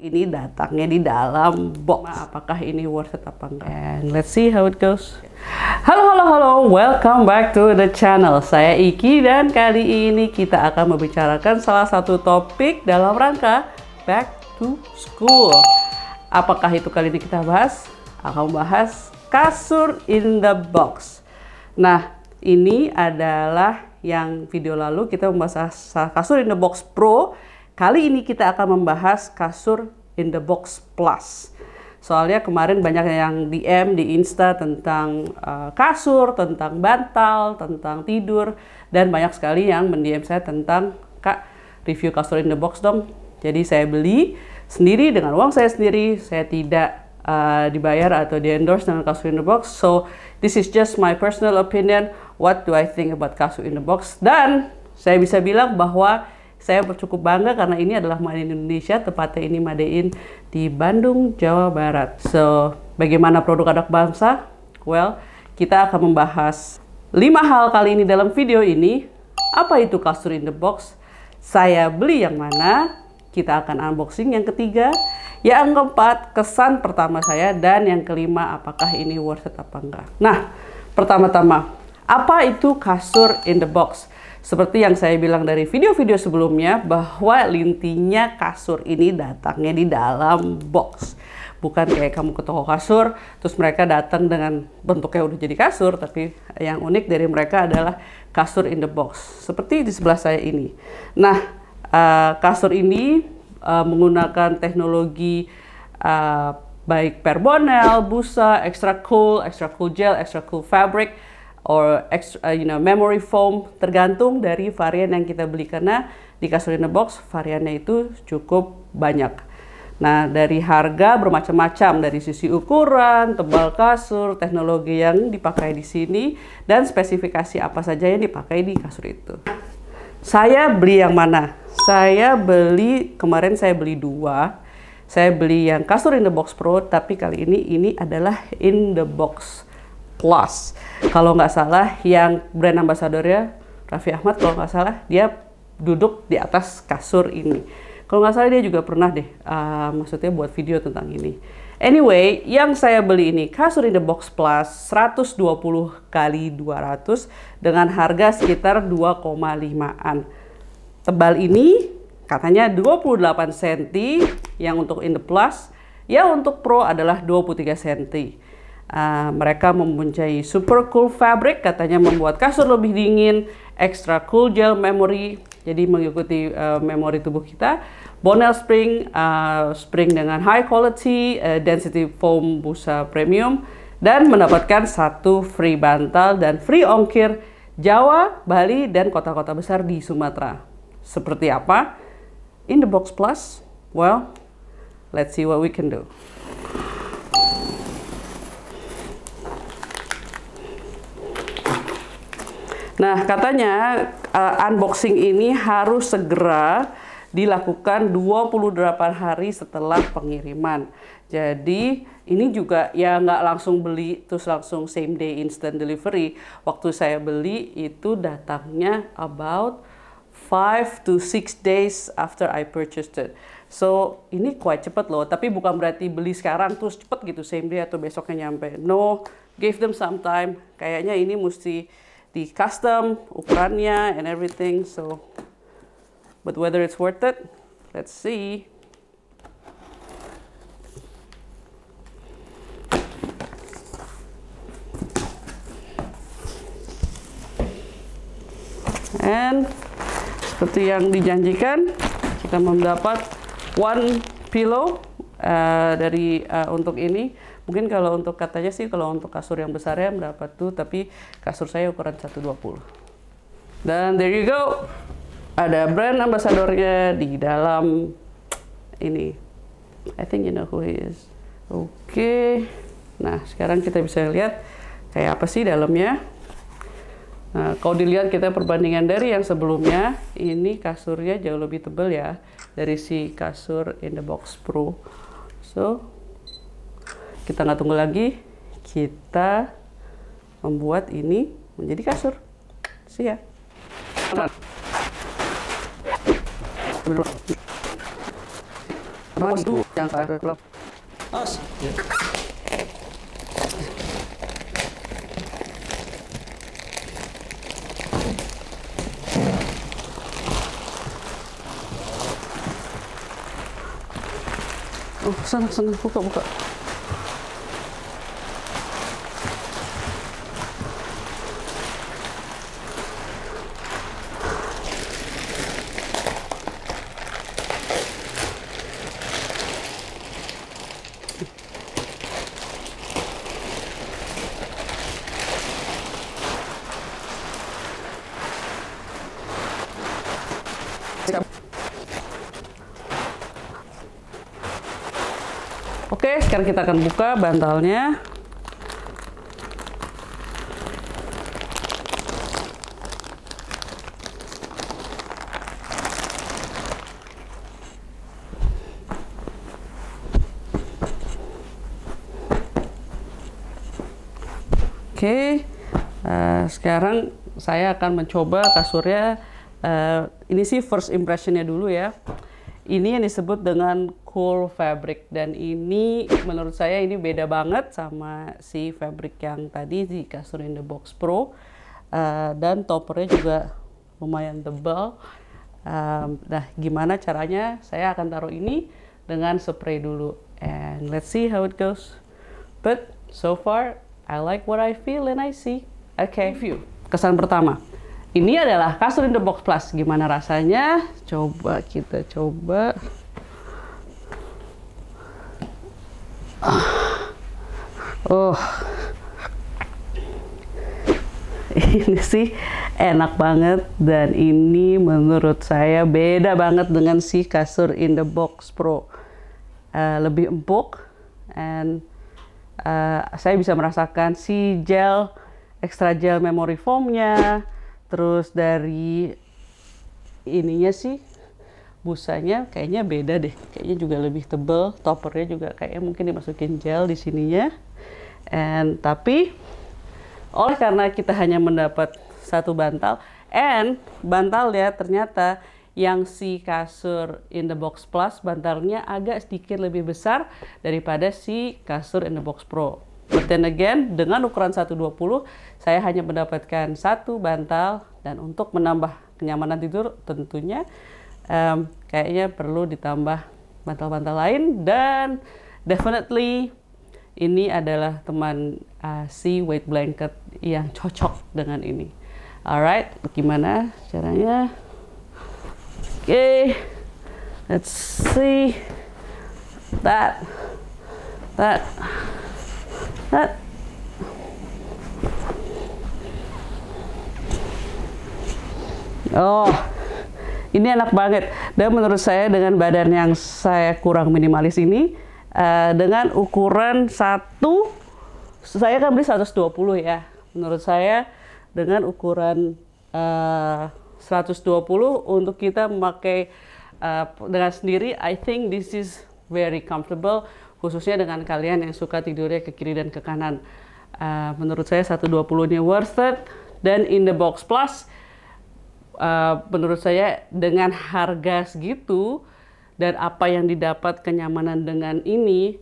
ini datangnya di dalam box. Apakah ini worth it apa enggak? And let's see how it goes. Halo, halo, halo. Welcome back to the channel. Saya Iki dan kali ini kita akan membicarakan salah satu topik dalam rangka back to school. Apakah itu kali ini kita bahas? Akan bahas kasur in the box. Nah, ini adalah yang video lalu kita membahas kasur in the box pro Kali ini kita akan membahas kasur in the box plus. Soalnya kemarin banyak yang DM di Insta tentang uh, kasur, tentang bantal, tentang tidur, dan banyak sekali yang mendiam saya tentang kak review kasur in the box dong. Jadi saya beli sendiri dengan uang saya sendiri. Saya tidak uh, dibayar atau di endorse dengan kasur in the Box. So this is just my personal opinion. What do I think about kasur in the Box? Dan saya bisa bilang bahwa saya cukup bangga karena ini adalah Made in Indonesia, tepatnya ini Made in di Bandung, Jawa Barat. So, bagaimana produk anak bangsa? Well, kita akan membahas 5 hal kali ini dalam video ini. Apa itu kasur in the box? Saya beli yang mana? Kita akan unboxing yang ketiga, yang keempat kesan pertama saya dan yang kelima apakah ini worth it apa enggak. Nah, pertama-tama apa itu kasur in the box? Seperti yang saya bilang dari video-video sebelumnya bahwa lintinya kasur ini datangnya di dalam box. Bukan kayak kamu ke toko kasur terus mereka datang dengan bentuknya udah jadi kasur tapi yang unik dari mereka adalah kasur in the box. Seperti di sebelah saya ini. Nah, uh, kasur ini uh, menggunakan teknologi uh, baik perbonel, busa, extra cool, extra cool gel, extra cool fabric or extra, uh, you know memory foam tergantung dari varian yang kita beli karena di the box variannya itu cukup banyak. Nah, dari harga bermacam-macam dari sisi ukuran, tebal kasur, teknologi yang dipakai di sini dan spesifikasi apa saja yang dipakai di kasur itu. Saya beli yang mana? Saya beli kemarin saya beli dua. Saya beli yang kasur in the box pro, tapi kali ini ini adalah in the box. Plus. Kalau nggak salah, yang brand ambasadornya Raffi Ahmad, kalau nggak salah, dia duduk di atas kasur ini. Kalau nggak salah dia juga pernah deh, uh, maksudnya buat video tentang ini. Anyway, yang saya beli ini kasur in the box plus 120 kali 200 dengan harga sekitar 2,5-an. Tebal ini katanya 28 cm yang untuk in the plus, ya untuk pro adalah 23 cm. Uh, mereka mempunyai super cool fabric, katanya membuat kasur lebih dingin, extra cool gel memory, jadi mengikuti uh, memori tubuh kita. Bonel spring, uh, spring dengan high quality uh, density foam busa premium, dan mendapatkan satu free bantal dan free ongkir Jawa, Bali, dan kota-kota besar di Sumatera. Seperti apa? In the box plus, well, let's see what we can do. Nah, katanya uh, unboxing ini harus segera dilakukan 28 hari setelah pengiriman. Jadi ini juga ya nggak langsung beli terus langsung same day instant delivery. Waktu saya beli itu datangnya about 5 to 6 days after I purchased it. So ini quite cepat loh, tapi bukan berarti beli sekarang terus cepet gitu same day atau besoknya nyampe. No, give them some time. Kayaknya ini mesti the custom, ukurannya and everything. So, but whether it's worth it, let's see. And seperti yang dijanjikan, kita mendapat one pillow uh, dari uh, untuk ini. Mungkin kalau untuk katanya sih kalau untuk kasur yang besarnya berapa tuh, tapi kasur saya ukuran 120. Dan there you go. Ada brand ambasadornya di dalam ini. I think you know who he is. Oke. Okay. Nah, sekarang kita bisa lihat kayak apa sih dalamnya. Nah, kalau dilihat kita perbandingan dari yang sebelumnya, ini kasurnya jauh lebih tebal ya dari si kasur in the box pro. So, kita nggak tunggu lagi, kita membuat ini menjadi kasur. Siap. Ya. Oh, sana, sana, buka, buka. Oke, sekarang kita akan buka bantalnya. Oke, uh, sekarang saya akan mencoba kasurnya. Uh, ini sih first impressionnya dulu ya. Ini yang disebut dengan cool fabric dan ini menurut saya ini beda banget sama si fabric yang tadi di kasur in the box pro uh, dan toppernya juga lumayan tebal um, nah gimana caranya saya akan taruh ini dengan spray dulu and let's see how it goes but so far I like what I feel and I see okay view kesan pertama ini adalah kasur in the box plus gimana rasanya coba kita coba Oh, ini sih enak banget dan ini menurut saya beda banget dengan si kasur in the box pro uh, lebih empuk and uh, saya bisa merasakan si gel extra gel memory foamnya terus dari ininya sih busanya kayaknya beda deh kayaknya juga lebih tebel toppernya juga kayaknya mungkin dimasukin gel di sininya and tapi oleh karena kita hanya mendapat satu bantal and bantal ya ternyata yang si kasur in the box plus bantalnya agak sedikit lebih besar daripada si kasur in the box pro But then again, dengan ukuran 120, saya hanya mendapatkan satu bantal dan untuk menambah kenyamanan tidur tentunya um, kayaknya perlu ditambah bantal-bantal lain dan definitely ini adalah teman uh, si weight blanket yang cocok dengan ini. Alright, gimana caranya? Oke, okay. let's see that that that Oh, ini enak banget. Dan menurut saya dengan badan yang saya kurang minimalis ini, uh, dengan ukuran satu, saya kan beli 120 ya. Menurut saya dengan ukuran eh, uh, 120 untuk kita memakai uh, dengan sendiri, I think this is very comfortable, khususnya dengan kalian yang suka tidurnya ke kiri dan ke kanan. Uh, menurut saya 120 ini worth it. Dan in the box plus, Eh, menurut saya dengan harga segitu dan apa yang didapat kenyamanan dengan ini,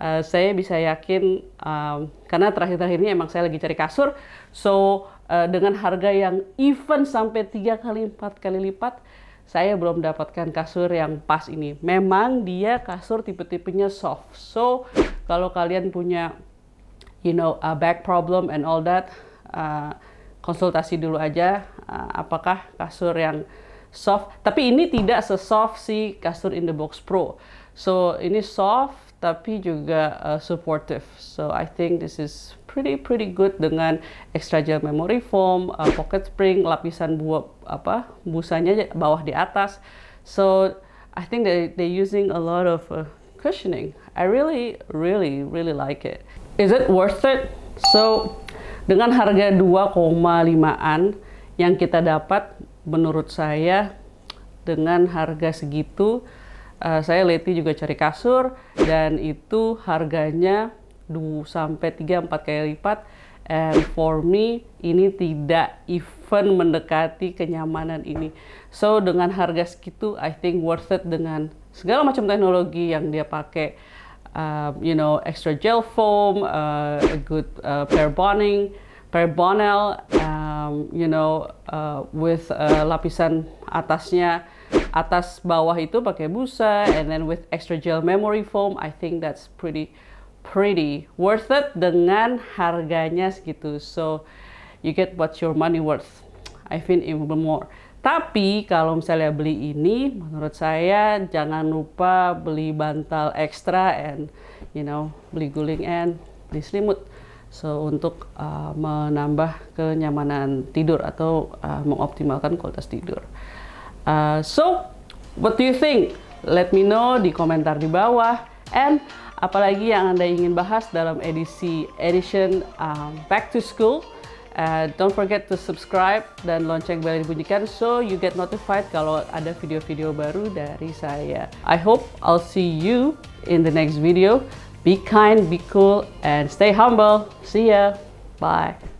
uh, saya bisa yakin um, karena terakhir-terakhir ini emang saya lagi cari kasur, so uh, dengan harga yang even sampai tiga kali empat kali lipat, saya belum dapatkan kasur yang pas ini. Memang dia kasur tipe-tipenya soft, so kalau kalian punya you know a back problem and all that, uh, konsultasi dulu aja Eh, apakah kasur yang soft tapi ini tidak sesoft si kasur in the box pro so ini soft tapi juga uh, supportive so I think this is pretty pretty good dengan extra gel memory foam uh, pocket spring lapisan buah apa busanya bawah di atas so I think they they using a lot of uh, cushioning I really really really like it is it worth it so dengan harga 2,5an yang kita dapat menurut saya dengan harga segitu uh, saya Leti juga cari kasur dan itu harganya 2 sampai 3 4 kali lipat and for me ini tidak even mendekati kenyamanan ini. So dengan harga segitu I think worth it dengan segala macam teknologi yang dia pakai uh, you know extra gel foam, uh, a good uh, pair bonding, pair bonnel uh, um, you know uh, with uh, lapisan atasnya atas bawah itu pakai busa and then with extra gel memory foam I think that's pretty pretty worth it dengan harganya segitu so you get what your money worth I think even more tapi kalau misalnya beli ini menurut saya jangan lupa beli bantal ekstra and you know beli guling and beli selimut so untuk uh, menambah kenyamanan tidur atau uh, mengoptimalkan kualitas tidur. Uh, so what do you think? Let me know di komentar di bawah and apalagi yang anda ingin bahas dalam edisi edition um, back to school. Uh, don't forget to subscribe dan lonceng bel dibunyikan so you get notified kalau ada video-video baru dari saya. I hope I'll see you in the next video. Be kind, be cool, and stay humble. See ya. Bye.